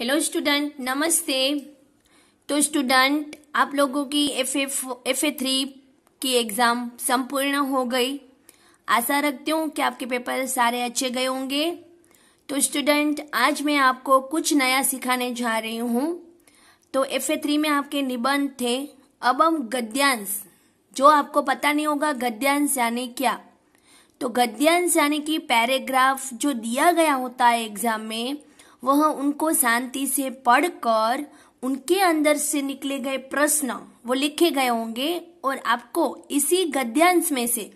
hello student नमस्ते तो student आप लोगों की एफ एफ ए थ्री की एग्ज़ाम संपूर्ण हो गई आशा रखती हूँ कि आपके पेपर सारे अच्छे गए होंगे तो स्टूडेंट आज मैं आपको कुछ नया सिखाने जा रही हूँ तो एफ ए थ्री में आपके निबंध थे अब हम गद्यांश जो आपको पता नहीं होगा गद्यांश यानी क्या तो गद्यांश यानी कि पैराग्राफ जो दिया गया होता है एग्जाम में वह उनको शांति से पढ़कर उनके अंदर से निकले गए प्रश्न वो लिखे गए होंगे और आपको इसी गद्यांश में से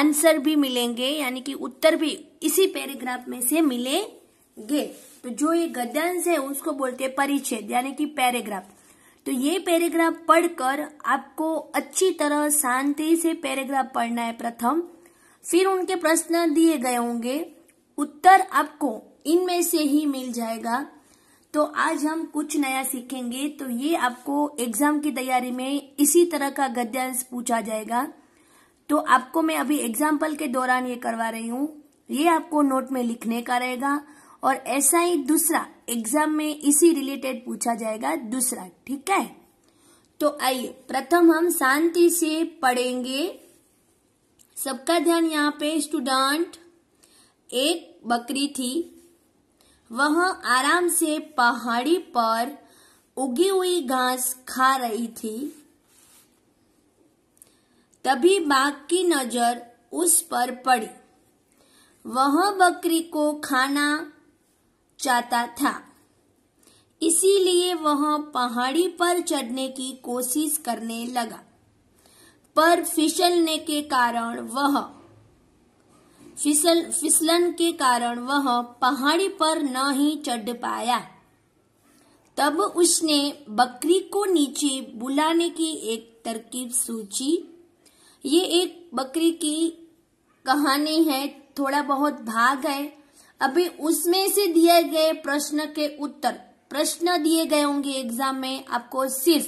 आंसर भी मिलेंगे यानी कि उत्तर भी इसी पैराग्राफ में से मिलेंगे तो जो ये गद्यांश है उसको बोलते हैं परिच्छेद यानी कि पैराग्राफ तो ये पैराग्राफ पढ़कर आपको अच्छी तरह शांति से पैराग्राफ पढ़ना है प्रथम फिर उनके प्रश्न दिए गए होंगे उत्तर आपको इनमें से ही मिल जाएगा तो आज हम कुछ नया सीखेंगे तो ये आपको एग्जाम की तैयारी में इसी तरह का गद्यांश पूछा जाएगा तो आपको मैं अभी एग्जाम्पल के दौरान ये करवा रही हूँ ये आपको नोट में लिखने का रहेगा और ऐसा ही दूसरा एग्जाम में इसी रिलेटेड पूछा जाएगा दूसरा ठीक है तो आइए प्रथम हम शांति से पढ़ेंगे सबका ध्यान यहाँ पे स्टूडेंट एक बकरी थी वह आराम से पहाड़ी पर उगी हुई घास खा रही थी तभी बाघ की नजर उस पर पड़ी वह बकरी को खाना चाहता था इसीलिए वह पहाड़ी पर चढ़ने की कोशिश करने लगा पर फिसलने के कारण वह फिसल फिसलन के कारण वह पहाड़ी पर न ही चढ़ पाया तब उसने बकरी को नीचे बुलाने की एक तरकीब सूची ये एक बकरी की कहानी है थोड़ा बहुत भाग है अभी उसमें से दिए गए प्रश्न के उत्तर प्रश्न दिए गए होंगे एग्जाम में आपको सिर्फ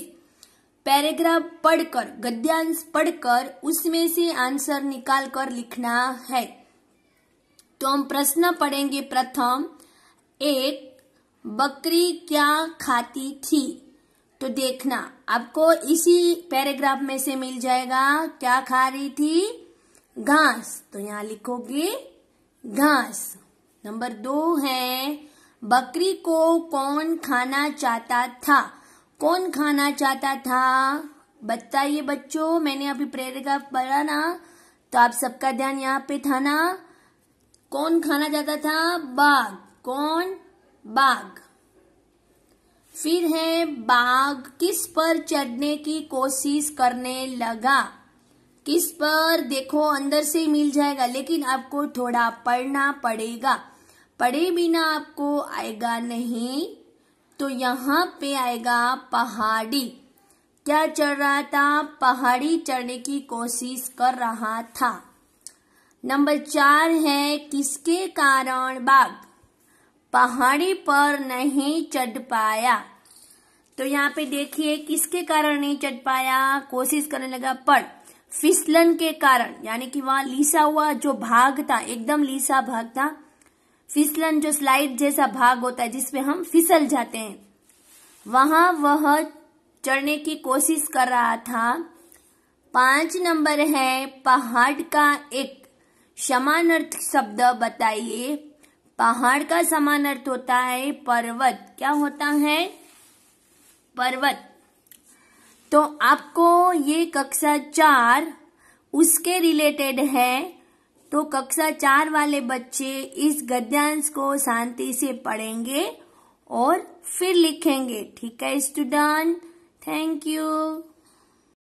पैराग्राफ पढ़कर गद्यांश पढ़कर उसमें से आंसर निकाल कर लिखना है तो हम प्रश्न पढ़ेंगे प्रथम एक बकरी क्या खाती थी तो देखना आपको इसी पैराग्राफ में से मिल जाएगा क्या खा रही थी घास तो यहाँ लिखोगे घास नंबर दो है बकरी को कौन खाना चाहता था कौन खाना चाहता था बताइए बच्चों मैंने अभी पैराग्राफ पढ़ा ना तो आप सबका ध्यान यहाँ पे था ना कौन खाना चाहता था बाघ कौन बाघ फिर है बाघ किस पर चढ़ने की कोशिश करने लगा किस पर देखो अंदर से मिल जाएगा लेकिन आपको थोड़ा पढ़ना पड़ेगा पढ़े बिना आपको आएगा नहीं तो यहाँ पे आएगा पहाड़ी क्या चढ़ रहा था पहाड़ी चढ़ने की कोशिश कर रहा था नंबर चार है किसके कारण बाघ पहाड़ी पर नहीं चढ़ पाया तो यहाँ पे देखिए किसके कारण नहीं चढ़ पाया कोशिश करने लगा पर फिसलन के कारण यानी कि वहां लीसा हुआ जो भाग था एकदम लीसा भाग था फिसलन जो स्लाइड जैसा भाग होता है जिसमें हम फिसल जाते हैं वहां वह चढ़ने की कोशिश कर रहा था पांच नंबर है पहाड़ का एक समान अर्थ शब्द बताइए पहाड़ का समान अर्थ होता है पर्वत क्या होता है पर्वत तो आपको ये कक्षा चार उसके रिलेटेड है तो कक्षा चार वाले बच्चे इस गद्यांश को शांति से पढ़ेंगे और फिर लिखेंगे ठीक है स्टूडेंट थैंक यू